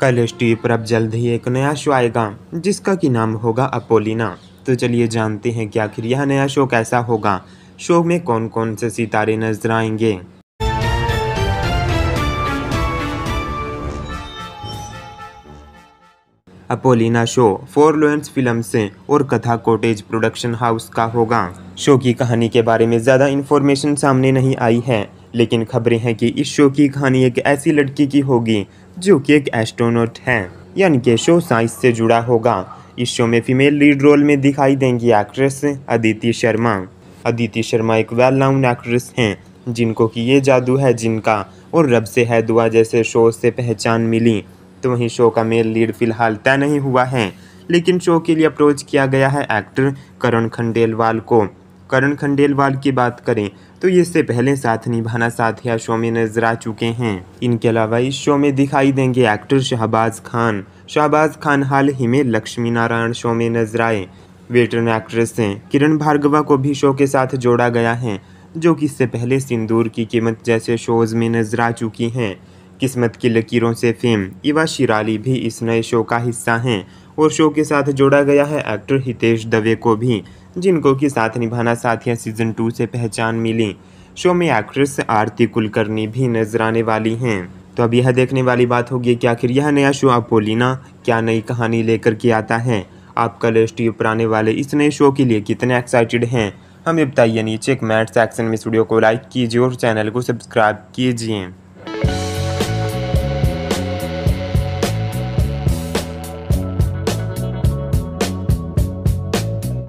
कल स्टीव पर अब जल्द ही एक नया शो आएगा जिसका की नाम होगा अपोलिना तो चलिए जानते हैं कि आखिर यह नया शो कैसा होगा शो में कौन कौन से सितारे नजर आएंगे अपोलिना शो फोर लोयंस फिल्म से और कथा कोटेज प्रोडक्शन हाउस का होगा शो की कहानी के बारे में ज़्यादा इन्फॉर्मेशन सामने नहीं आई है लेकिन खबरें हैं कि इस शो की कहानी एक ऐसी लड़की की होगी जो कि एक एस्ट्रोनॉट हैं यानी कि शो साइंस से जुड़ा होगा इस शो में फीमेल लीड रोल में दिखाई देंगी एक्ट्रेस अदिति शर्मा अदिति शर्मा एक वेल नाउन एक्ट्रेस हैं जिनको कि ये जादू है जिनका और रब से है दुआ जैसे शो से पहचान मिली तो वहीं शो का मेल लीड फिलहाल तय नहीं हुआ है लेकिन शो के लिए अप्रोच किया गया है एक्टर करण खंडेलवाल को करण खंडेलवाल की बात करें तो ये इससे पहले साथ निभाना साथिया शो में नजर आ चुके हैं इनके अलावा इस शो में दिखाई देंगे एक्टर शहबाज खान शहबाज खान हाल ही में लक्ष्मी नारायण शो में नजर आए वेटरन एक्ट्रेस हैं किरण भार्गवा को भी शो के साथ जोड़ा गया है जो कि इससे पहले सिंदूर की कीमत जैसे शोज में नजर आ चुकी हैं किस्मत की लकीरों से फेम इवा शिराली भी इस नए शो का हिस्सा हैं और शो के साथ जोड़ा गया है एक्टर हितेश दवे को भी जिनको की साथ निभाना साथियाँ सीजन टू से पहचान मिली शो में एक्ट्रेस आरती कुलकर्णी भी नजर आने वाली हैं तो अब यह देखने वाली बात होगी कि आखिर यह नया शो अपोलिना क्या नई कहानी लेकर के आता है आप कल एस टी पर आने वाले इस नए शो के लिए कितने एक्साइटेड हैं हमें बताइए नीचे कमेंट सेक्शन में स्टूडियो को लाइक कीजिए और चैनल को सब्सक्राइब कीजिए